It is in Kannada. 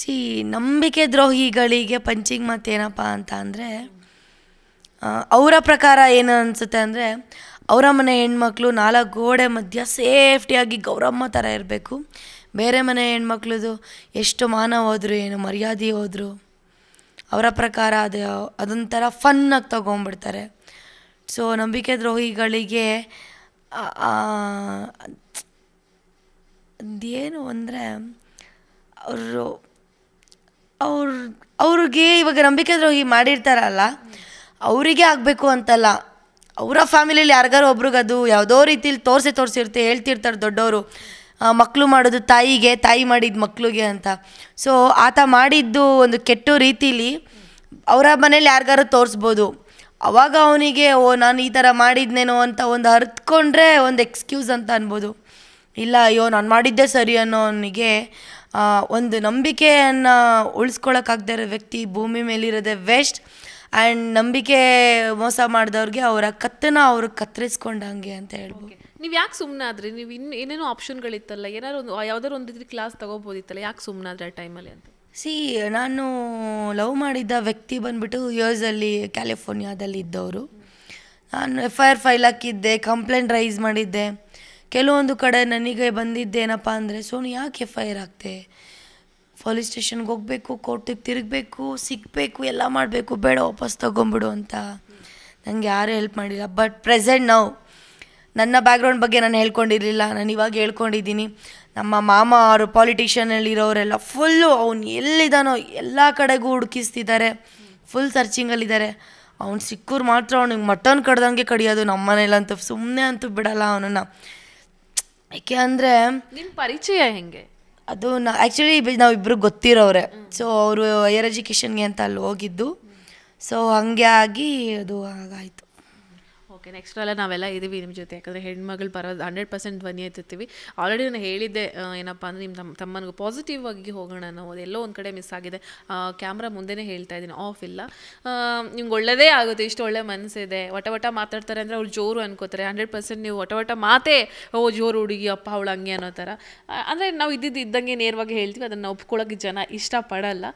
ಸಿ ನಂಬಿಕೆ ದ್ರೋಹಿಗಳಿಗೆ ಪಂಚಿಂಗ್ ಮಾತೇನಪ್ಪ ಅಂತ ಅಂದರೆ ಅವರ ಪ್ರಕಾರ ಏನು ಅನಿಸುತ್ತೆ ಅಂದರೆ ಅವರ ಮನೆ ಹೆಣ್ಮಕ್ಳು ನಾಲ್ಕು ಗೋಡೆ ಮಧ್ಯ ಸೇಫ್ಟಿಯಾಗಿ ಗೌರಮ್ಮ ಥರ ಇರಬೇಕು ಬೇರೆ ಮನೆ ಹೆಣ್ಮಕ್ಳದು ಎಷ್ಟು ಮಾನ ಹೋದರು ಏನು ಮರ್ಯಾದೆ ಹೋದರು ಅವರ ಪ್ರಕಾರ ಅದು ಅದೊಂಥರ ಫನ್ನಾಗಿ ತಗೊಂಬಿಡ್ತಾರೆ ಸೊ ನಂಬಿಕೆ ದ್ರೋಹಿಗಳಿಗೆ ಅದೇನು ಅಂದರೆ ಅವರು ಅವ್ರ ಅವ್ರಿಗೆ ಇವಾಗ ನಂಬಿಕೆ ಹೋಗಿ ಮಾಡಿರ್ತಾರಲ್ಲ ಅವರಿಗೆ ಆಗಬೇಕು ಅಂತಲ್ಲ ಅವರ ಫ್ಯಾಮಿಲಿಯಲ್ಲಿ ಯಾರಿಗಾರು ಒಬ್ರಿಗೆ ಅದು ಯಾವುದೋ ರೀತಿಲಿ ತೋರಿಸಿ ತೋರಿಸಿರ್ತೆ ಹೇಳ್ತಿರ್ತಾರೆ ದೊಡ್ಡವರು ಮಕ್ಕಳು ಮಾಡೋದು ತಾಯಿಗೆ ತಾಯಿ ಮಾಡಿದ್ದು ಮಕ್ಕಳಿಗೆ ಅಂತ ಸೊ ಆತ ಮಾಡಿದ್ದು ಒಂದು ಕೆಟ್ಟ ರೀತಿಲಿ ಅವರ ಮನೇಲಿ ಯಾರಿಗಾರು ತೋರಿಸ್ಬೋದು ಅವಾಗ ಅವನಿಗೆ ಓ ನಾನು ಈ ಥರ ಮಾಡಿದ್ನೇನೋ ಅಂತ ಒಂದು ಅರ್ತ್ಕೊಂಡ್ರೆ ಒಂದು ಎಕ್ಸ್ಕ್ಯೂಸ್ ಅಂತ ಅನ್ಬೋದು ಇಲ್ಲ ಅಯ್ಯೋ ನಾನು ಮಾಡಿದ್ದೆ ಸರಿ ಅನ್ನೋ ಅವನಿಗೆ ಒಂದು ನಂಬಿಕೆಯನ್ನು ಉಳಿಸ್ಕೊಳಕ್ಕಾಗದೇ ಇರೋ ವ್ಯಕ್ತಿ ಭೂಮಿ ಮೇಲಿರೋದೇ ವೇಸ್ಟ್ ಆ್ಯಂಡ್ ನಂಬಿಕೆ ಮೋಸ ಮಾಡಿದವ್ರಿಗೆ ಅವರ ಕತ್ತನ ಅವರು ಕತ್ತರಿಸ್ಕೊಂಡಂಗೆ ಅಂತ ಹೇಳ್ಬೋದು ನೀವು ಯಾಕೆ ಸುಮ್ಮನೆ ನೀವು ಇನ್ನು ಏನೇನೋ ಆಪ್ಷನ್ಗಳಿತ್ತಲ್ಲ ಏನಾದ್ರು ಒಂದು ಯಾವ್ದಾದ್ರು ಒಂದು ರೀತಿ ಕ್ಲಾಸ್ ತಗೋಬೋದಿತ್ತಲ್ಲ ಯಾಕೆ ಸುಮ್ಮನೆ ಆ ಟೈಮಲ್ಲಿ ಅಂತ ಸಿ ನಾನು ಲವ್ ಮಾಡಿದ್ದ ವ್ಯಕ್ತಿ ಬಂದ್ಬಿಟ್ಟು ಅಲ್ಲಿ ಕ್ಯಾಲಿಫೋರ್ನಿಯಾದಲ್ಲಿ ಇದ್ದವರು ನಾನು ಎಫ್ ಐ ಆರ್ ಫೈಲ್ ಹಾಕಿದ್ದೆ ಕಂಪ್ಲೇಂಟ್ ರೈಸ್ ಮಾಡಿದ್ದೆ ಕೆಲವೊಂದು ಕಡೆ ನನಗೆ ಬಂದಿದ್ದೇನಪ್ಪ ಅಂದರೆ ಸೋನು ಯಾಕೆ ಎಫ್ ಐ ಆರ್ ಆಗ್ತೆ ಪೊಲೀಸ್ ಸ್ಟೇಷನ್ಗೆ ಹೋಗಬೇಕು ಕೋರ್ಟಿಗೆ ತಿರುಗಬೇಕು ಸಿಗಬೇಕು ಎಲ್ಲ ಮಾಡಬೇಕು ಬೇಡ ವಾಪಸ್ ತೊಗೊಂಬಿಡು ಅಂತ ನನಗೆ ಯಾರೂ ಹೆಲ್ಪ್ ಮಾಡಿಲ್ಲ ಬಟ್ ಪ್ರೆಸೆಂಟ್ ನಾವು ನನ್ನ ಬ್ಯಾಕ್ಗ್ರೌಂಡ್ ಬಗ್ಗೆ ನಾನು ಹೇಳ್ಕೊಂಡಿರಲಿಲ್ಲ ನಾನು ಇವಾಗ ಹೇಳ್ಕೊಂಡಿದ್ದೀನಿ ನಮ್ಮ ಮಾಮ ಅವರು ಪಾಲಿಟಿಷಿಯನಲ್ಲಿರೋರೆಲ್ಲ ಫುಲ್ಲು ಅವನು ಎಲ್ಲಿದ್ದಾನೋ ಎಲ್ಲ ಕಡೆಗೂ ಹುಡುಕಿಸ್ತಿದ್ದಾರೆ ಫುಲ್ ಸರ್ಚಿಂಗಲ್ಲಿದ್ದಾರೆ ಅವ್ನು ಸಿಕ್ಕೂರು ಮಾತ್ರ ಅವ್ನಿಗೆ ಮಟನ್ ಕಡ್ದಂಗೆ ಕಡಿಯೋದು ನಮ್ಮ ಮನೇಲಂತೂ ಸುಮ್ಮನೆ ಅಂತೂ ಬಿಡಲ್ಲ ಅವನನ್ನು ಯಾಕೆ ಅಂದರೆ ನಿಮ್ಮ ಪರಿಚಯ ಹೆಂಗೆ ಅದು ನಾ ಆ್ಯಕ್ಚುಲಿ ನಾವಿಬ್ಬರು ಗೊತ್ತಿರೋರೆ ಸೊ ಅವರು ಹೈಯರ್ ಎಜುಕೇಷನ್ಗೆ ಅಂತ ಅಲ್ಲಿ ಹೋಗಿದ್ದು ಸೊ ಹಾಗೆ ಆಗಿ ಅದು ಹಾಗಾಯಿತು ಓಕೆ ನೆಕ್ಸ್ಟ್ ಎಲ್ಲ ನಾವೆಲ್ಲ ಇದೀವಿ ನಿಮ್ಮ ಜೊತೆ ಯಾಕಂದರೆ ಹೆಣ್ಮಗಳು ಪರವಾಗಿ ಹಂಡ್ರೆಡ್ ಪರ್ಸೆಂಟ್ ಧ್ವನಿ ಎತ್ತಿರ್ತೀವಿ ಆಲ್ರೆಡಿ ನಾನು ಹೇಳಿದ್ದೆ ಏನಪ್ಪ ಅಂದರೆ ನಿಮ್ಮ ತಮ್ಮ ತಮ್ಮನಿಗೂ ಪಾಸಿಟಿವ್ ಆಗಿ ಹೋಗೋಣ ನಾವು ಎಲ್ಲೋ ಒಂದು ಕಡೆ ಮಿಸ್ ಆಗಿದೆ ಕ್ಯಾಮ್ರಾ ಮುಂದೆನೇ ಹೇಳ್ತಾ ಇದ್ದೀನಿ ಆಫ್ ಇಲ್ಲ ನಿಮ್ಗೆ ಒಳ್ಳೇದೇ ಆಗುತ್ತೆ ಇಷ್ಟು ಒಳ್ಳೆ ಮನಸ್ಸಿದೆ ಒಟ ಒಟ ಮಾತಾಡ್ತಾರೆ ಅಂದರೆ ಅವ್ರು ಜೋರು ಅನ್ಕೋತಾರೆ ಹಂಡ್ರೆಡ್ ಪರ್ಸೆಂಟ್ ನೀವು ಒಟ ಒಟ ಮಾತೇ ಓ ಜೋರು ಹುಡುಗಿ ಅಪ್ಪ ಅವಳು ಹಂಗೆ ಅನ್ನೋ ಥರ ಅಂದರೆ ನಾವು ಇದ್ದಿದ್ದು ಇದ್ದಂಗೆ ನೇರವಾಗಿ ಹೇಳ್ತೀವಿ ಅದನ್ನು ಒಪ್ಕೊಳ್ಳೋಕೆ ಜನ ಇಷ್ಟಪಡಲ್ಲ